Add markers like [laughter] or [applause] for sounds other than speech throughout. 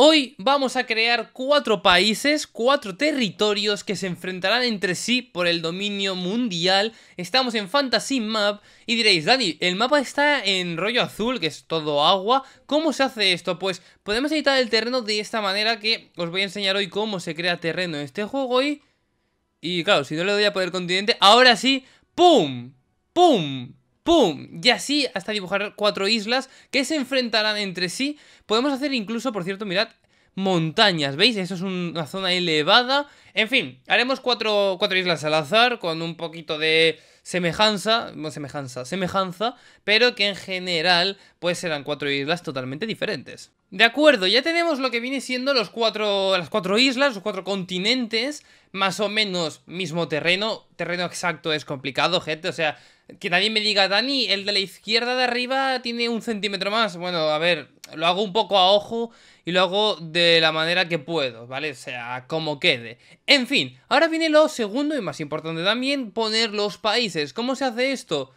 Hoy vamos a crear cuatro países, cuatro territorios que se enfrentarán entre sí por el dominio mundial. Estamos en Fantasy Map y diréis, Daddy, el mapa está en rollo azul, que es todo agua. ¿Cómo se hace esto? Pues podemos editar el terreno de esta manera que os voy a enseñar hoy cómo se crea terreno en este juego y... Y claro, si no le doy a poder continente, ahora sí, ¡pum! ¡pum! ¡Pum! Y así hasta dibujar cuatro islas que se enfrentarán entre sí. Podemos hacer incluso, por cierto, mirad, montañas, ¿veis? Eso es una zona elevada. En fin, haremos cuatro, cuatro islas al azar con un poquito de semejanza, no semejanza, semejanza, pero que en general pues eran cuatro islas totalmente diferentes. De acuerdo, ya tenemos lo que viene siendo los cuatro, las cuatro islas, los cuatro continentes, más o menos mismo terreno. Terreno exacto es complicado, gente, o sea, que nadie me diga, Dani, el de la izquierda de arriba tiene un centímetro más. Bueno, a ver, lo hago un poco a ojo y lo hago de la manera que puedo, ¿vale? O sea, como quede. En fin, ahora viene lo segundo y más importante también, poner los países. ¿Cómo se hace esto?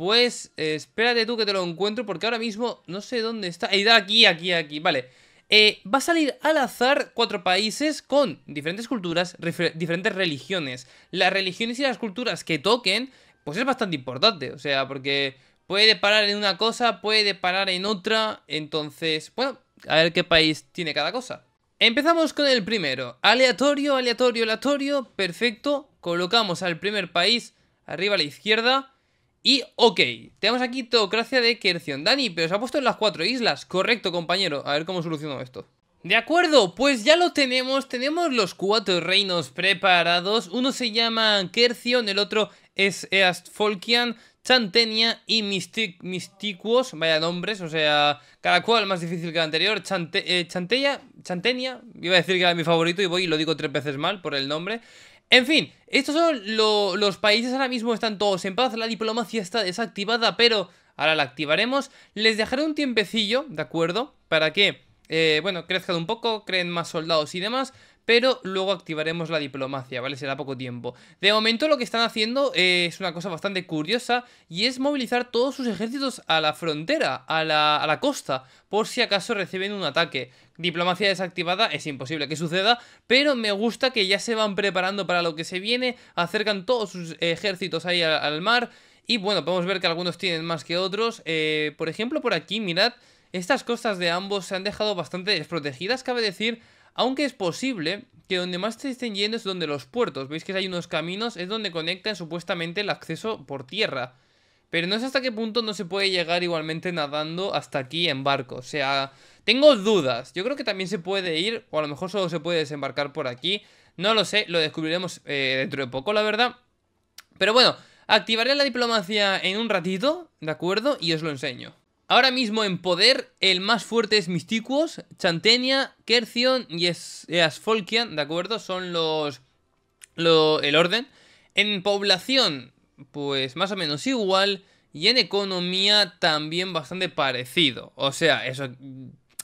Pues espérate tú que te lo encuentro porque ahora mismo no sé dónde está. Ahí da aquí, aquí, aquí. Vale. Eh, va a salir al azar cuatro países con diferentes culturas, diferentes religiones. Las religiones y las culturas que toquen, pues es bastante importante. O sea, porque puede parar en una cosa, puede parar en otra. Entonces, bueno, a ver qué país tiene cada cosa. Empezamos con el primero. Aleatorio, aleatorio, aleatorio. Perfecto. Colocamos al primer país arriba a la izquierda. Y ok, tenemos aquí Teocracia de Kercion Dani, pero se ha puesto en las cuatro islas. Correcto, compañero. A ver cómo soluciono esto. De acuerdo, pues ya lo tenemos, tenemos los cuatro reinos preparados, uno se llama Kercion, el otro es Eastfolkian, Chantenia y Mystic, vaya nombres, o sea, cada cual más difícil que el anterior, Chante, eh, Chantella, Chantenia, iba a decir que era mi favorito y voy y lo digo tres veces mal por el nombre, en fin, estos son los países ahora mismo están todos en paz, la diplomacia está desactivada, pero ahora la activaremos. Les dejaré un tiempecillo, ¿de acuerdo? Para que, eh, bueno, crezcan un poco, creen más soldados y demás, pero luego activaremos la diplomacia, ¿vale? Será poco tiempo. De momento lo que están haciendo eh, es una cosa bastante curiosa y es movilizar todos sus ejércitos a la frontera, a la, costa, por si acaso reciben un ataque. Diplomacia desactivada es imposible que suceda, pero me gusta que ya se van preparando para lo que se viene, acercan todos sus ejércitos ahí al, mar y bueno, podemos ver que algunos tienen más que otros. Eh, por ejemplo, por aquí, mirad, estas costas de ambos se han dejado bastante desprotegidas, cabe decir aunque es posible que donde más se estén yendo es donde los puertos. Veis que hay unos caminos, es donde conectan supuestamente el acceso por tierra. Pero no sé hasta qué punto no se puede llegar igualmente nadando hasta aquí en barco. O sea, tengo dudas. Yo creo que también se puede ir, o a lo mejor solo se puede desembarcar por aquí. No lo sé, lo descubriremos eh, dentro de poco, la verdad. Pero bueno, activaré la diplomacia en un ratito, ¿de acuerdo? Y os lo enseño. Ahora mismo en poder, el más fuerte es Mistiquos. Chantenia, Kercion y Asfolkian, ¿de acuerdo? Son los... Lo, el orden. En población, pues más o menos igual. Y en economía también bastante parecido. O sea, eso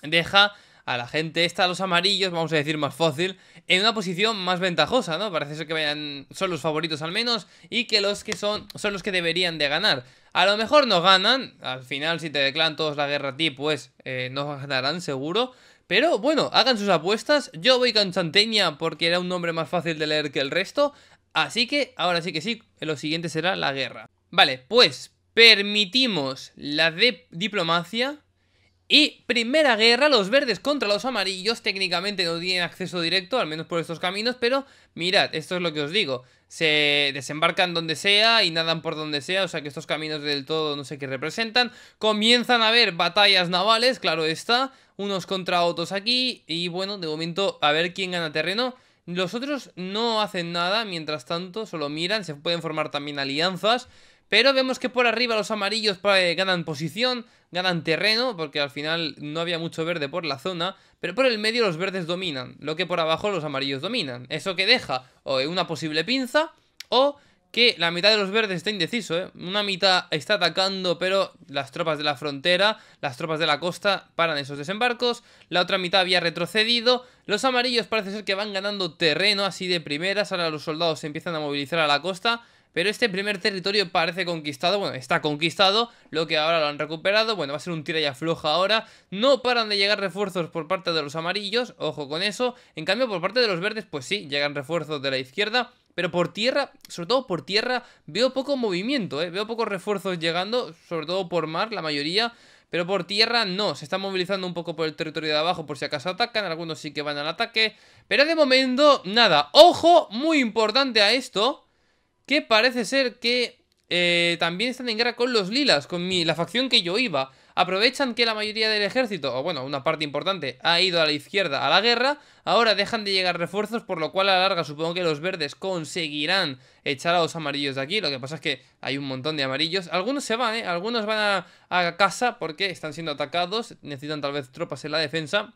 deja a la gente esta, los amarillos, vamos a decir más fácil, en una posición más ventajosa, ¿no? Parece ser que vayan, son los favoritos al menos y que los que son, son los que deberían de ganar. A lo mejor no ganan, al final si te declaran todos la guerra a ti, pues eh, no ganarán seguro. Pero bueno, hagan sus apuestas. Yo voy con Chanteña porque era un nombre más fácil de leer que el resto. Así que ahora sí que sí, lo siguiente será la guerra. Vale, pues permitimos la diplomacia y primera guerra, los verdes contra los amarillos, técnicamente no tienen acceso directo, al menos por estos caminos, pero mirad, esto es lo que os digo, se desembarcan donde sea y nadan por donde sea, o sea que estos caminos del todo no sé qué representan, comienzan a haber batallas navales, claro está, unos contra otros aquí, y bueno, de momento a ver quién gana terreno, los otros no hacen nada, mientras tanto solo miran, se pueden formar también alianzas, pero vemos que por arriba los amarillos pues, ganan posición, ganan terreno, porque al final no había mucho verde por la zona, pero por el medio los verdes dominan, lo que por abajo los amarillos dominan. Eso que deja o una posible pinza o que la mitad de los verdes está indeciso, ¿eh? Una mitad está atacando, pero las tropas de la frontera, las tropas de la costa paran esos desembarcos. La otra mitad había retrocedido. Los amarillos parece ser que van ganando terreno así de primeras. Ahora los soldados se empiezan a movilizar a la costa. Pero este primer territorio parece conquistado, bueno, está conquistado, lo que ahora lo han recuperado, bueno, va a ser un tira y afloja ahora. No paran de llegar refuerzos por parte de los amarillos, ojo con eso. En cambio, por parte de los verdes, pues sí, llegan refuerzos de la izquierda, pero por tierra, sobre todo por tierra, veo poco movimiento, ¿eh? Veo pocos refuerzos llegando, sobre todo por mar, la mayoría. Pero por tierra no, se está movilizando un poco por el territorio de abajo por si acaso atacan, algunos sí que van al ataque. Pero de momento, nada. Ojo, muy importante a esto, que parece ser que eh, también están en guerra con los lilas, con mi, la facción que yo iba aprovechan que la mayoría del ejército, o bueno, una parte importante, ha ido a la izquierda a la guerra, ahora dejan de llegar refuerzos, por lo cual a la larga supongo que los verdes conseguirán echar a los amarillos de aquí, lo que pasa es que hay un montón de amarillos, algunos se van, ¿eh? algunos van a, casa porque están siendo atacados, necesitan tal vez tropas en la defensa,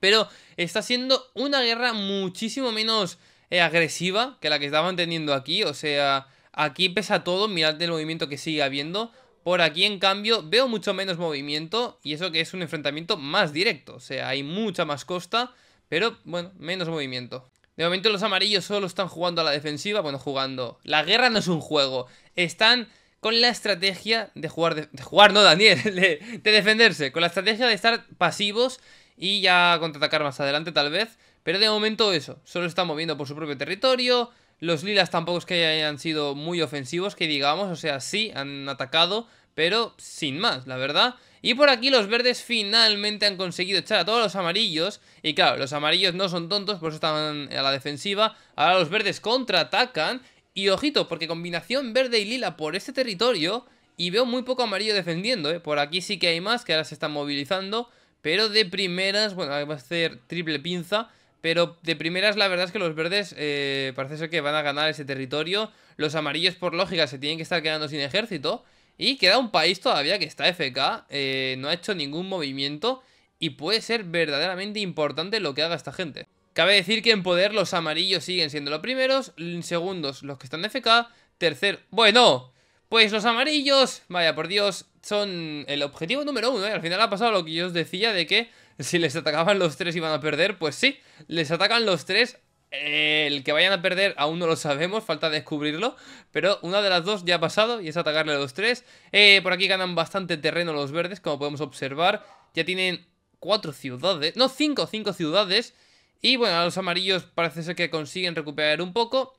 pero está siendo una guerra muchísimo menos eh, agresiva que la que estaban teniendo aquí, o sea, aquí pesa todo, mirad el movimiento que sigue habiendo, por aquí, en cambio, veo mucho menos movimiento y eso que es un enfrentamiento más directo. O sea, hay mucha más costa, pero bueno, menos movimiento. De momento los amarillos solo están jugando a la defensiva, bueno, jugando. La guerra no es un juego, están con la estrategia de jugar, de, jugar no Daniel, [laughs] de, de, defenderse, con la estrategia de estar pasivos y ya contraatacar más adelante tal vez, pero de momento eso, solo están moviendo por su propio territorio, los lilas tampoco es que hayan sido muy ofensivos, que digamos, o sea, sí, han atacado, pero sin más, la verdad. Y por aquí los verdes finalmente han conseguido echar a todos los amarillos. Y claro, los amarillos no son tontos, por eso estaban a la defensiva. Ahora los verdes contraatacan. Y ojito, porque combinación verde y lila por este territorio. Y veo muy poco amarillo defendiendo, ¿eh? Por aquí sí que hay más, que ahora se están movilizando. Pero de primeras, bueno, va a hacer triple pinza. Pero de primeras la verdad es que los verdes eh, parece ser que van a ganar ese territorio. Los amarillos por lógica se tienen que estar quedando sin ejército. Y queda un país todavía que está FK, eh, no ha hecho ningún movimiento y puede ser verdaderamente importante lo que haga esta gente. Cabe decir que en poder los amarillos siguen siendo los primeros, segundos los que están FK, tercer... Bueno, pues los amarillos, vaya por Dios, son el objetivo número uno. y ¿eh? Al final ha pasado lo que yo os decía de que si les atacaban los tres iban a perder, pues sí, les atacan los tres. El que vayan a perder aún no lo sabemos, falta descubrirlo, pero una de las dos ya ha pasado y es atacarle a los tres. Eh, por aquí ganan bastante terreno los verdes, como podemos observar. Ya tienen cuatro ciudades, no, cinco, cinco ciudades. Y bueno, a los amarillos parece ser que consiguen recuperar un poco.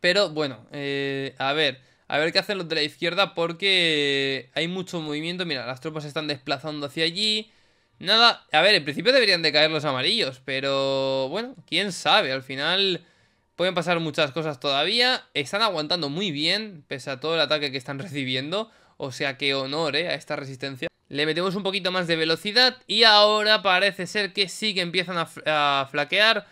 Pero bueno, eh, a ver, a ver qué hacen los de la izquierda porque hay mucho movimiento. Mira, las tropas se están desplazando hacia allí. Nada, a ver, en principio deberían de caer los amarillos, pero bueno, quién sabe, al final pueden pasar muchas cosas todavía. Están aguantando muy bien, pese a todo el ataque que están [laughs] recibiendo, o sea que honor ¿eh? a esta resistencia. Le metemos un poquito más de velocidad y ahora parece ser que sí que empiezan a, a flaquear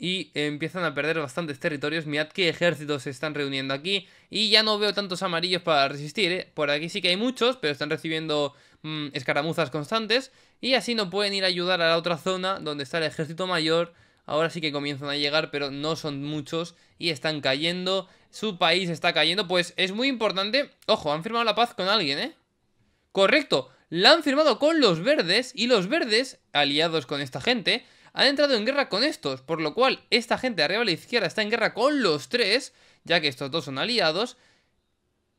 y empiezan a perder bastantes territorios. Mirad qué ejércitos se están reuniendo aquí. Y ya no veo tantos amarillos para resistir. ¿eh? Por aquí sí que hay muchos, pero están recibiendo mm, escaramuzas constantes. Y así no pueden ir a ayudar a la otra zona donde está el ejército mayor. Ahora sí que comienzan a llegar, pero no son muchos y están cayendo. Su país está cayendo. Pues es muy importante. Ojo, han firmado la paz con alguien, ¿eh? Correcto. La han firmado con los verdes y los verdes, aliados con esta gente, han entrado en guerra con estos, por lo cual esta gente de arriba a la izquierda está en guerra con los tres, ya que estos dos son aliados.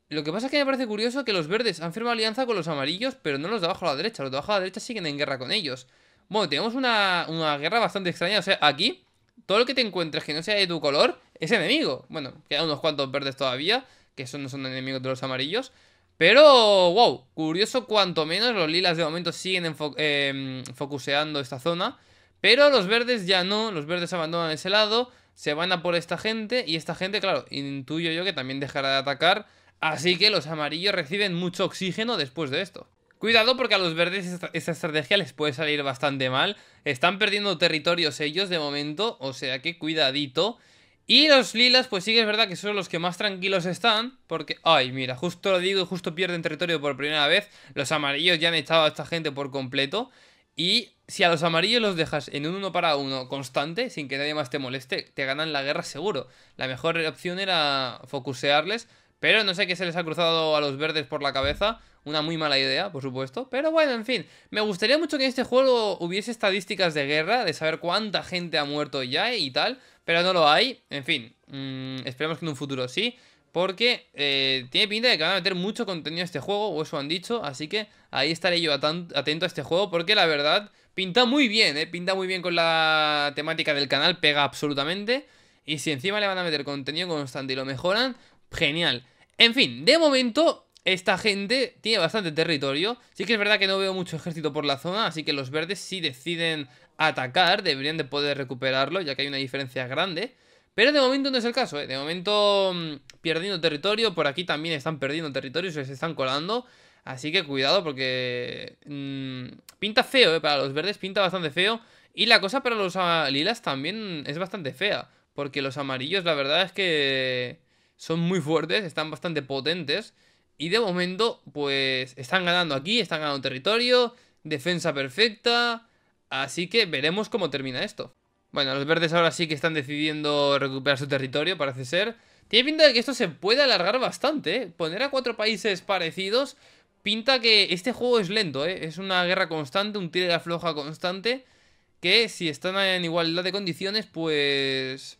Lo que pasa es que me parece curioso que los verdes han firmado alianza con los amarillos, pero no los de abajo a la derecha, los de abajo a la derecha siguen en guerra con ellos. Bueno, tenemos una, guerra bastante extraña, o sea, aquí todo lo que te encuentres que no sea de tu color es enemigo. Bueno, quedan unos cuantos verdes todavía, que son, no son enemigos de los amarillos. Pero, wow, curioso cuanto menos, los lilas de momento siguen eh, focuseando esta zona. Pero los verdes ya no, los verdes abandonan ese lado, se van a por esta gente y esta gente, claro, intuyo yo que también dejará de atacar. Así que los amarillos reciben mucho oxígeno después de esto. Cuidado porque a los verdes esta, estrategia les puede salir bastante mal. Están perdiendo territorios ellos de momento, o sea que cuidadito. Y los lilas, pues sí que es verdad que son los que más tranquilos están, porque, ay, mira, justo lo digo, justo pierden territorio por primera vez, los amarillos ya han echado a esta gente por completo, y si a los amarillos los dejas en un uno para uno constante, sin que nadie más te moleste, te ganan la guerra seguro. La mejor opción era focusearles, pero no sé qué se les ha cruzado a los verdes por la cabeza. Una muy mala idea, por supuesto. Pero bueno, en fin. Me gustaría mucho que en este juego hubiese estadísticas de guerra, de saber cuánta gente ha muerto ya y tal, pero no lo hay. En fin, mm, esperemos que en un futuro sí. Porque eh, tiene pinta de que van a meter mucho contenido a este juego, o eso han dicho. Así que ahí estaré yo atento a este juego, porque la verdad pinta muy bien, ¿eh? Pinta muy bien con la temática del canal, pega absolutamente. Y si encima le van a meter contenido constante y lo mejoran, genial. En fin, de momento esta gente tiene bastante territorio. Sí que es verdad que no veo mucho ejército por la zona, así que los verdes si deciden atacar, deberían de poder recuperarlo, ya que hay una diferencia grande. Pero de momento no es el caso, ¿eh? De momento mm, perdiendo territorio. Por aquí también están perdiendo territorio, se están colando. Así que cuidado porque mm, pinta feo, ¿eh? Para los verdes pinta bastante feo. Y la cosa para los lilas también es bastante fea. Porque los amarillos la verdad es que son muy fuertes, están bastante potentes. Y de momento pues están ganando aquí, están ganando territorio, defensa perfecta. Así que veremos cómo termina esto. Bueno, los verdes ahora sí que están decidiendo recuperar su territorio, parece ser. Tiene pinta de que esto se puede alargar bastante, ¿eh? Poner a cuatro países parecidos pinta que este juego es lento, ¿eh? Es una guerra constante, un de la afloja constante, que si están en igualdad de condiciones, pues...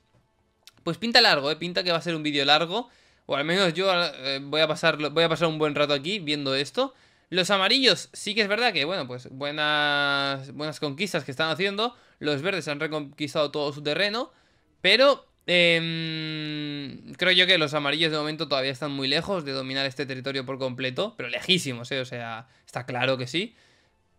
Pues pinta largo, ¿eh? Pinta que va a ser un vídeo largo, o al menos yo eh, voy, a pasar, voy a pasar un buen rato aquí viendo esto. Los amarillos sí que es verdad que, bueno, pues buenas, buenas conquistas que están haciendo. Los verdes han reconquistado todo su terreno. Pero Em, creo yo que los amarillos de momento todavía están muy lejos de dominar este territorio por completo, pero lejísimos, ¿eh? o sea, está claro que sí.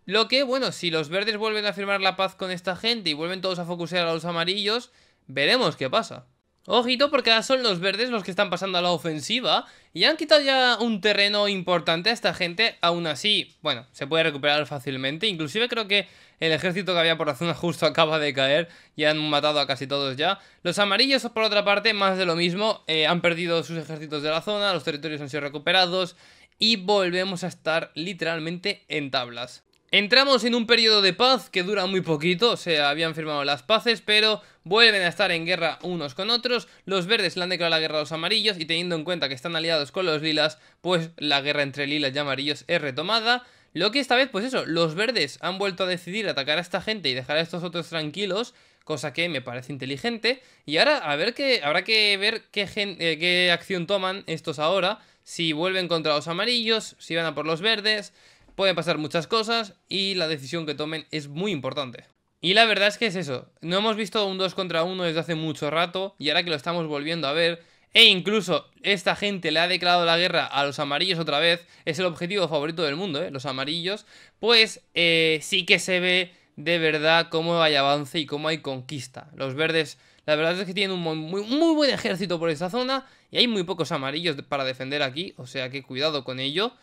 Lo que, bueno, si los verdes vuelven a firmar la paz con esta gente y vuelven todos a focusear a los amarillos, veremos qué pasa. Ojito porque ahora son los verdes los que están pasando a la ofensiva y han quitado ya un terreno importante a esta gente, aún así, bueno, se puede recuperar fácilmente, inclusive creo que el ejército que había por la zona justo [laughs] acaba de caer y han matado a casi todos ya. Los amarillos por otra parte, más de lo mismo, eh, han perdido sus ejércitos de la zona, los territorios han sido recuperados y volvemos a estar literalmente en tablas. Entramos en un periodo de paz que dura muy poquito, o sea, habían firmado las paces, pero vuelven a estar en guerra unos con otros, los verdes le han declarado la guerra a los amarillos y teniendo en cuenta que están aliados con los lilas, pues la guerra entre lilas y amarillos es retomada. Lo que esta vez, pues eso, los verdes han vuelto a decidir atacar a esta gente y dejar a estos otros tranquilos, cosa que me parece inteligente. Y ahora a ver qué. habrá que ver qué eh, acción toman estos ahora, si vuelven contra los amarillos, si van a por los verdes Pueden pasar muchas cosas y la decisión que tomen es muy importante. Y la verdad es que es eso, no hemos visto un 2 contra 1 desde hace mucho rato y ahora que lo estamos volviendo a ver, e incluso esta gente le ha declarado la guerra a los amarillos otra vez, es el objetivo favorito del mundo, ¿eh? los amarillos, pues eh, sí que se ve de verdad cómo hay avance y cómo hay conquista. Los verdes, la verdad es que tienen un muy, muy buen ejército por esta zona y hay muy pocos amarillos para defender aquí, o sea que cuidado con ello.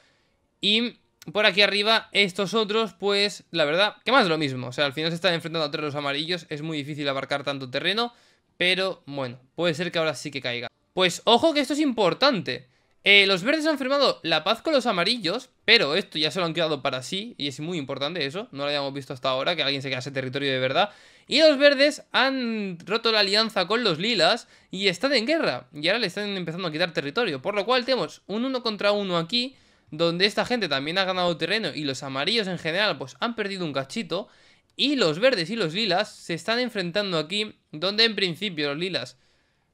Y por aquí arriba, estos otros, pues la verdad, que más de lo mismo. O sea, al final se están enfrentando a los amarillos, es muy difícil abarcar tanto terreno, pero bueno, puede ser que ahora sí que caiga. Pues ojo que esto es importante. Eh, los verdes han firmado la paz con los amarillos, pero esto ya se lo han quedado para sí, y es muy importante eso, no lo habíamos visto hasta ahora, que alguien se quedase territorio de verdad. Y los verdes han roto la alianza con los lilas y están en guerra, y ahora le están empezando a quitar territorio, por lo cual tenemos un uno contra uno aquí, donde esta gente también ha ganado terreno y los amarillos en general pues han perdido un cachito y los verdes y los lilas se están enfrentando aquí donde en principio los lilas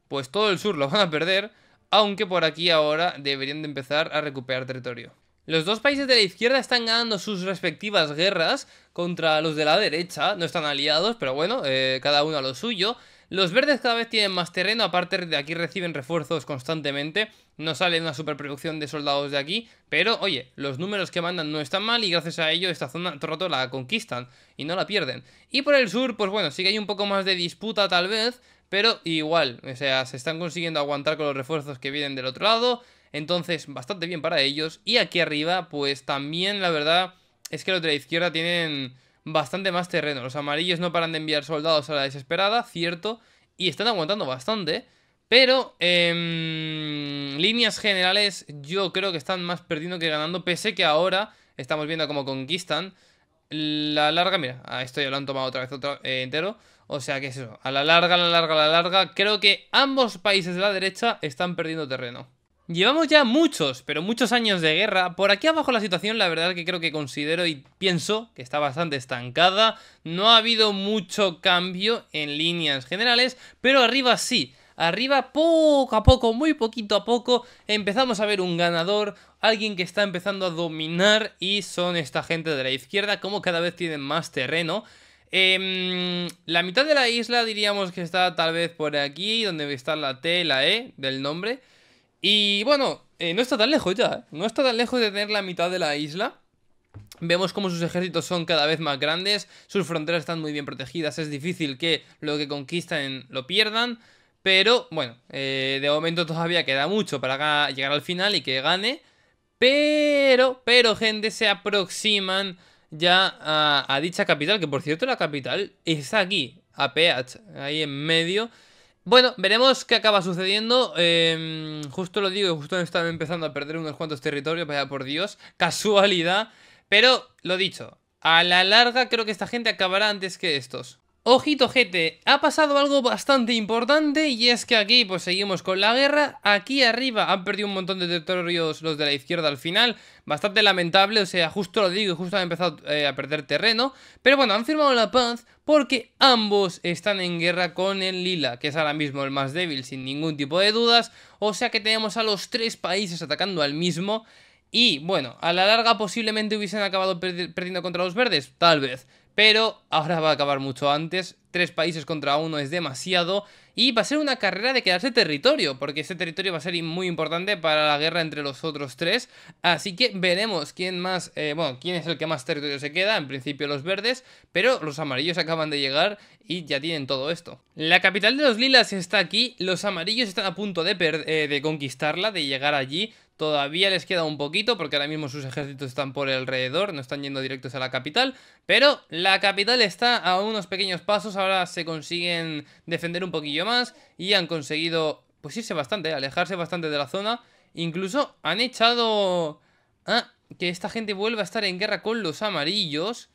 pues todo el sur lo van a perder aunque por aquí ahora deberían de empezar a recuperar territorio. Los dos países de la izquierda están ganando sus respectivas guerras contra los de la derecha, no están aliados, pero bueno, eh, cada uno a lo suyo. Los verdes cada vez tienen más terreno, aparte de aquí reciben refuerzos constantemente, no sale una superproducción de soldados de aquí, pero oye, los números que mandan no están mal y gracias a ello esta zona todo rato la conquistan y no la pierden. Y por el sur, pues bueno, sí que hay un poco más de disputa tal vez, pero igual, o sea, se están consiguiendo aguantar con los refuerzos que vienen del otro lado, entonces bastante bien para ellos. Y aquí arriba, pues también la verdad es que los de la izquierda tienen bastante más terreno. Los amarillos no paran de enviar soldados a la desesperada, cierto, y están aguantando bastante. Pero en em, líneas generales yo creo que están más perdiendo que ganando, pese que ahora estamos viendo cómo conquistan la larga. Mira, esto ya lo han tomado otra vez otro eh, entero. O sea que es eso, a la larga, a la larga, a la larga. Creo que ambos países de la derecha están perdiendo terreno. Llevamos ya muchos, pero muchos años de guerra. Por aquí abajo la situación, la verdad que creo que considero y pienso que está bastante estancada. No ha habido mucho cambio en líneas generales, pero arriba sí. Arriba poco a poco, muy poquito a poco, empezamos a ver un ganador, alguien que está empezando a dominar y son esta gente de la izquierda, como cada vez tienen más terreno. Em, la mitad de la isla diríamos que está tal vez por aquí, donde está la T la E del nombre. Y bueno, eh, no está tan lejos ya, ¿eh? no está tan lejos de tener la mitad de la isla. Vemos cómo sus ejércitos son cada vez más grandes, sus fronteras están muy bien protegidas, es difícil que lo que conquistan lo pierdan, pero bueno, eh, de momento todavía queda mucho para llegar al final y que gane, pero, pero gente, se aproximan ya a, dicha capital, que por cierto la capital está aquí, a PH, ahí en medio, bueno, veremos qué acaba sucediendo. Em, justo lo digo, justo están empezando a perder unos cuantos territorios, vaya por Dios. [laughs] Casualidad. Pero, lo dicho, a la larga creo que esta gente acabará antes que estos. Ojito, gente, ha pasado algo bastante importante y es que aquí pues seguimos con la guerra. Aquí arriba han perdido un montón de territorios los de la izquierda al final. Bastante lamentable, o sea, justo lo digo, justo han empezado eh, a perder terreno. Pero bueno, han firmado la paz porque ambos están en guerra con el Lila, que es ahora mismo el más débil sin ningún tipo de dudas, o sea que tenemos a los tres países atacando al mismo y bueno, a la larga posiblemente hubiesen acabado perdiendo contra los verdes, tal vez, pero ahora va a acabar mucho antes, tres países contra uno es demasiado y va a ser una carrera de quedarse territorio, porque ese territorio va a ser muy importante para la guerra entre los otros tres. Así que veremos quién más, eh, bueno, quién es el que más territorio se queda. En principio los verdes, pero los amarillos acaban de llegar y ya tienen todo esto. La capital de los lilas está aquí, los amarillos están a punto de, eh, de conquistarla, de llegar allí. Todavía les queda un poquito porque ahora mismo sus ejércitos están por alrededor, no están yendo directos a la capital, pero la capital está a unos pequeños pasos, ahora se consiguen defender un poquillo más y han conseguido pues irse bastante, alejarse bastante de la zona, incluso han echado... a ah, que esta gente vuelva a estar en guerra con los amarillos.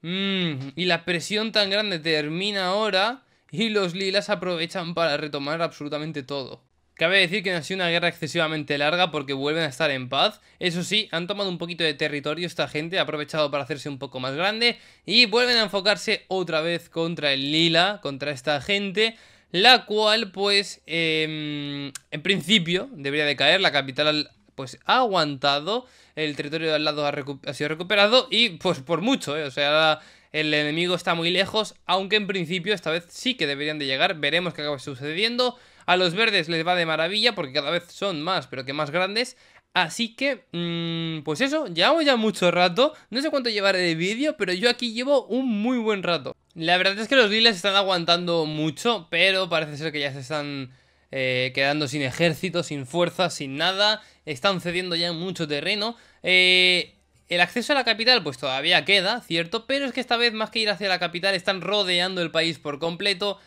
Mm, y la presión tan grande termina ahora y los lilas aprovechan para retomar absolutamente todo. Cabe decir que no ha sido una guerra excesivamente larga porque vuelven a estar en paz. Eso sí, han tomado un poquito de territorio esta gente, ha aprovechado para hacerse un poco más grande y vuelven a enfocarse otra vez contra el Lila, contra esta gente. La cual, pues, em, en principio debería de caer. La capital pues ha aguantado, el territorio de al lado ha, sido recuperado y pues por mucho, ¿eh? o sea, el enemigo está muy lejos, aunque en principio esta vez sí que deberían de llegar, veremos qué acaba sucediendo, a los verdes les va de maravilla porque cada vez son más, pero que más grandes. Así que, mm, pues eso, llevamos ya mucho rato. No sé cuánto llevaré de vídeo, pero yo aquí llevo un muy buen rato. La verdad es que los lilas están aguantando mucho, pero parece ser que ya se están eh, quedando sin ejército, sin fuerza, sin nada. Están cediendo ya mucho terreno. Eh, el acceso a la capital pues todavía queda, ¿cierto? Pero es que esta vez más que ir hacia la capital están rodeando el país por completo.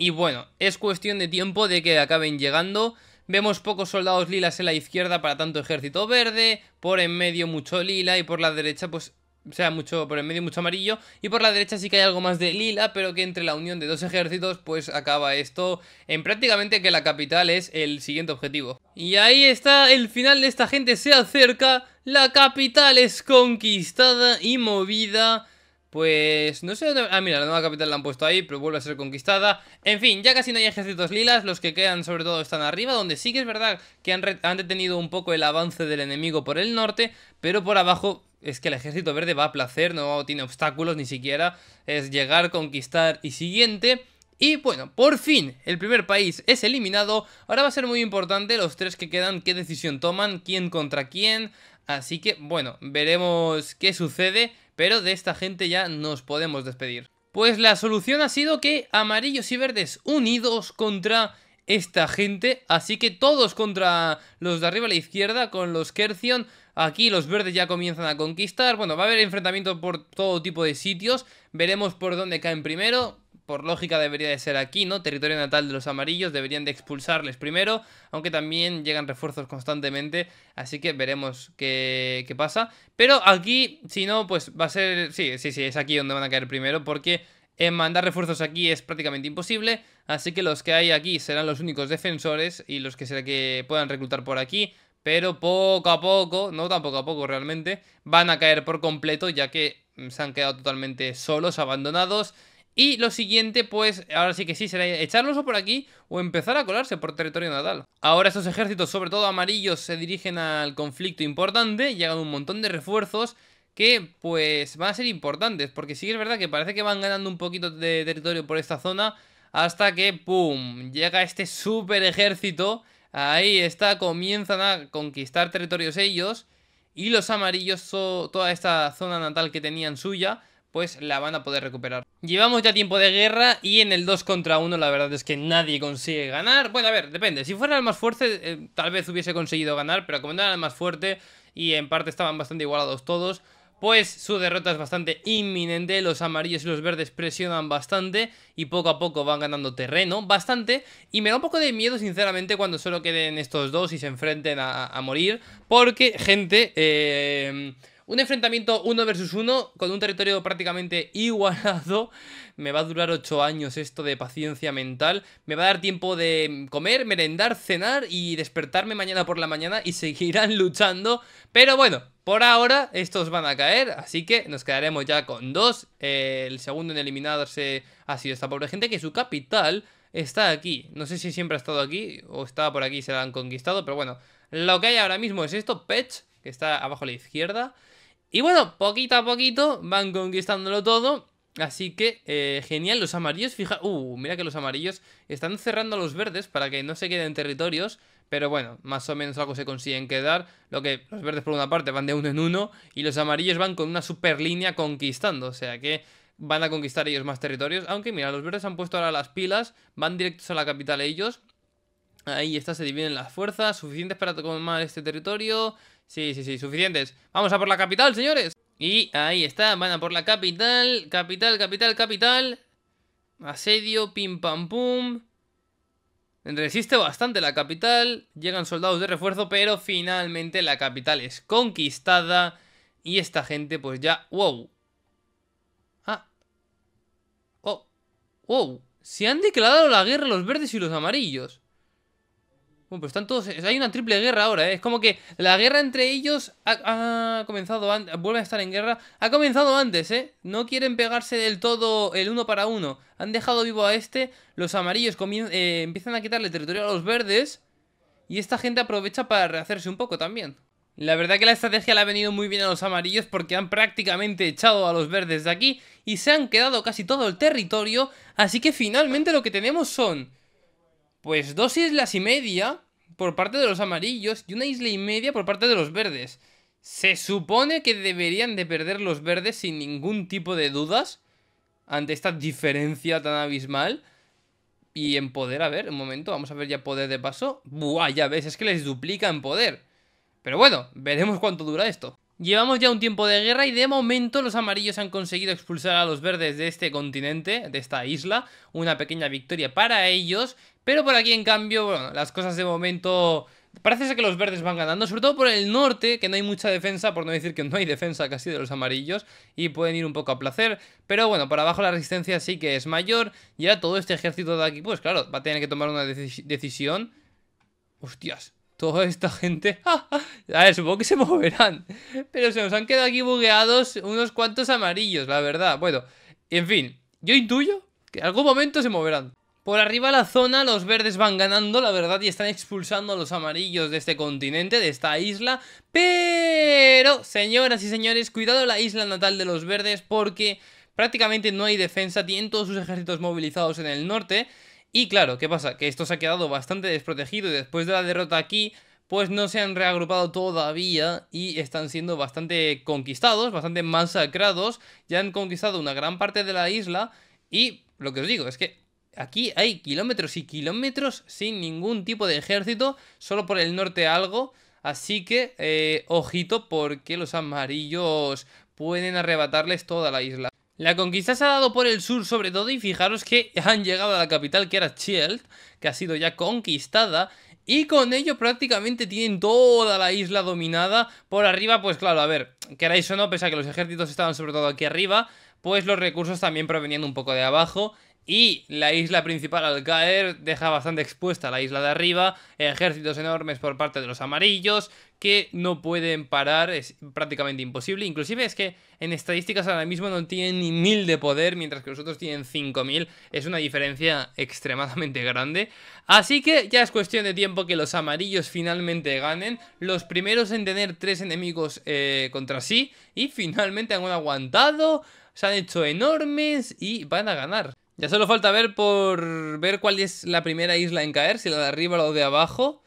Y bueno, es cuestión de tiempo de que acaben llegando. Vemos pocos soldados lilas en la izquierda para tanto ejército verde, por en medio mucho lila y por la derecha pues o sea, mucho por en medio mucho amarillo y por la derecha sí que hay algo más de lila, pero que entre la unión de dos ejércitos pues acaba esto en prácticamente que la capital es el siguiente objetivo. Y ahí está, el final de esta gente se acerca, la capital es conquistada y movida pues no sé, ah mira, la nueva capital la han puesto ahí, pero vuelve a ser conquistada. En fin, ya casi no hay ejércitos lilas, los que quedan sobre todo están arriba, donde sí que es verdad que han, han detenido un poco el avance del enemigo por el norte, pero por abajo es que el ejército verde va a placer, no tiene obstáculos ni siquiera, es llegar, conquistar y siguiente... Y bueno, por fin el primer país es eliminado. Ahora va a ser muy importante los tres que quedan, qué decisión toman, quién contra quién. Así que bueno, veremos qué sucede. Pero de esta gente ya nos podemos despedir. Pues la solución ha sido que amarillos y verdes unidos contra esta gente. Así que todos contra los de arriba a la izquierda, con los Kercion. Aquí los verdes ya comienzan a conquistar. Bueno, va a haber enfrentamientos por todo tipo de sitios. Veremos por dónde caen primero por lógica debería de ser aquí, ¿no? Territorio natal de los amarillos, deberían de expulsarles primero, aunque también llegan refuerzos constantemente, así que veremos qué, pasa. Pero aquí, si no, pues va a ser... Sí, sí, sí, es aquí donde van a caer primero, porque en mandar refuerzos aquí es prácticamente imposible, así que los que hay aquí serán los únicos defensores y los que, será que puedan reclutar por aquí pero poco a poco, no tan poco a poco realmente, van a caer por completo ya que mm, se han quedado totalmente solos, abandonados y lo siguiente, pues, ahora sí que sí, será echarlos por aquí o empezar a colarse por territorio natal. Ahora estos ejércitos, sobre todo amarillos, se dirigen al conflicto importante, llegan un montón de refuerzos que pues van a ser importantes, porque sí que es verdad que parece que van ganando un poquito de territorio por esta zona, hasta que, ¡pum!, llega este super ejército, ahí está, comienzan a conquistar territorios ellos, y los amarillos, toda esta zona natal que tenían suya, pues la van a poder recuperar. Llevamos ya tiempo de guerra y en el 2 contra 1 la verdad es que nadie consigue ganar. Bueno, a ver, depende. Si fuera el más fuerte, eh, tal vez hubiese conseguido ganar, pero como no era el más fuerte y en parte estaban bastante igualados todos, pues su derrota es bastante inminente, los amarillos y los verdes presionan bastante y poco a poco van ganando terreno, bastante, y me da un poco de miedo sinceramente cuando solo queden estos dos y se enfrenten a, a morir, porque gente... Eh, un enfrentamiento 1 versus 1 con un territorio prácticamente igualado. [laughs] Me va a durar ocho años esto de paciencia mental. Me va a dar tiempo de comer, merendar, cenar y despertarme mañana por la mañana y seguirán [laughs] luchando. Pero bueno, por ahora estos van a caer, así que nos quedaremos ya con dos. Eh, el segundo en eliminarse ha sido esta pobre gente que su capital está aquí. No sé si siempre ha estado aquí o estaba por aquí y se la han conquistado, pero bueno. Lo que hay ahora mismo es esto, Pech, que está abajo a la izquierda. Y bueno, poquito a poquito van conquistándolo todo. Así que, eh, genial, los amarillos, fija... Uh, mira que los amarillos están cerrando a los verdes para que no se queden territorios. Pero bueno, más o menos algo se consiguen quedar. Lo que los verdes por una parte van de uno en uno y los amarillos van con una super línea conquistando. O sea que van a conquistar ellos más territorios. Aunque mira, los verdes han puesto ahora las pilas, van directos a la capital ellos. Ahí está, se dividen las fuerzas, suficientes para tomar este territorio. Sí, sí, sí, suficientes. Vamos a por la capital, señores. Y ahí está, van a por la capital. Capital, capital, capital. Asedio, pim pam pum. Resiste bastante la capital. Llegan soldados de refuerzo, pero finalmente la capital es conquistada. Y esta gente, pues ya. ¡Wow! ¡Ah! ¡Oh! ¡Wow! Se han declarado la guerra los verdes y los amarillos. Bueno, pues están todos... Hay una triple guerra ahora, ¿eh? Es como que la guerra entre ellos ha, comenzado antes... Vuelven a estar en guerra. Ha comenzado antes, ¿eh? No quieren pegarse del todo el uno para uno. Han dejado vivo a este. Los amarillos eh, empiezan a quitarle territorio a los verdes. Y esta gente aprovecha para rehacerse un poco también. La verdad que la estrategia le ha venido muy bien a los amarillos porque han prácticamente echado a los verdes de aquí y se han quedado casi todo el territorio. Así que finalmente lo que tenemos son pues dos islas y media por parte de los amarillos y una isla y media por parte de los verdes. Se supone que deberían de perder los verdes sin ningún tipo de dudas ante esta diferencia tan abismal. Y en poder, a ver, un momento, vamos a ver ya poder de paso. Buah, ya ves, es que les duplica en poder. Pero bueno, veremos cuánto dura esto. Llevamos ya un tiempo de guerra y de momento los amarillos han conseguido expulsar a los verdes de este continente, de esta isla. Una pequeña victoria para ellos pero por aquí, en cambio, bueno, las cosas de momento... Parece ser que los verdes van ganando, sobre todo por el norte, que no hay mucha defensa, por no decir que no hay defensa casi de los amarillos, y pueden ir un poco a placer, pero bueno, por abajo la resistencia sí que es mayor, y ahora todo este ejército de aquí, pues claro, va a tener que tomar una decisión. Hostias, toda esta gente... [laughs] a ver, supongo que se moverán, pero se nos han quedado aquí bugueados unos cuantos amarillos, la verdad. Bueno, en fin, yo intuyo que en algún momento se moverán. Por arriba la zona, los verdes van ganando, la verdad, y están expulsando a los amarillos de este continente, de esta isla. Pero, señoras y señores, cuidado la isla natal de los verdes porque prácticamente no hay defensa, tienen todos sus ejércitos movilizados en el norte. Y claro, ¿qué pasa? Que esto se ha quedado bastante desprotegido y después de la derrota aquí, pues no se han reagrupado todavía y están siendo bastante conquistados, bastante masacrados. Ya han conquistado una gran parte de la isla y lo que os digo es que aquí hay kilómetros y kilómetros sin ningún tipo de ejército, solo por el norte algo. Así que, eh, ojito, porque los amarillos pueden arrebatarles toda la isla. La conquista se ha dado por el sur sobre todo y fijaros que [laughs] han llegado a la capital que era Chield, que ha sido ya conquistada y con ello prácticamente tienen toda la isla dominada por arriba, pues claro, a ver, queráis o no, pese a que los ejércitos estaban sobre todo aquí arriba, pues los recursos también provenían un poco de abajo y la isla principal al caer deja bastante expuesta la isla de arriba, ejércitos enormes por parte de los amarillos que no pueden parar, es prácticamente imposible. Inclusive es que en estadísticas ahora mismo no tienen ni mil de poder, mientras que los otros tienen 5000. Es una diferencia extremadamente grande. Así que ya es cuestión de tiempo que los amarillos finalmente ganen, los primeros en tener tres enemigos eh, contra sí y finalmente han aguantado se han hecho enormes y van a ganar. Ya solo falta ver por ver cuál es la primera isla en caer, si la de arriba o la de abajo.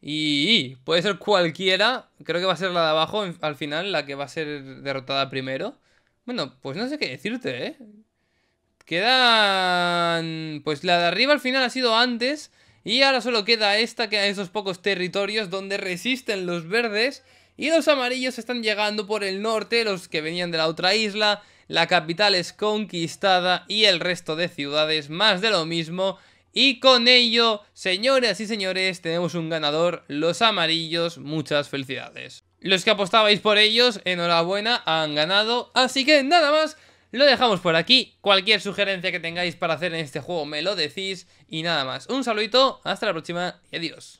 Y puede ser cualquiera. Creo que va a ser la de abajo al final, la que va a ser derrotada primero. Bueno, pues no sé qué decirte, ¿eh? Quedan... Pues la de arriba al final ha sido antes. Y ahora solo queda esta, que a esos pocos territorios donde resisten los verdes. Y los amarillos están llegando por el norte, los que venían de la otra isla la capital es conquistada y el resto de ciudades más de lo mismo. Y con ello, señoras y señores, tenemos un ganador, los amarillos, muchas felicidades. Los que apostabais por ellos, enhorabuena, han ganado, así que nada más, lo dejamos por aquí. Cualquier sugerencia que tengáis para hacer en este juego me lo decís. Y nada más, un saludito, hasta la próxima y adiós.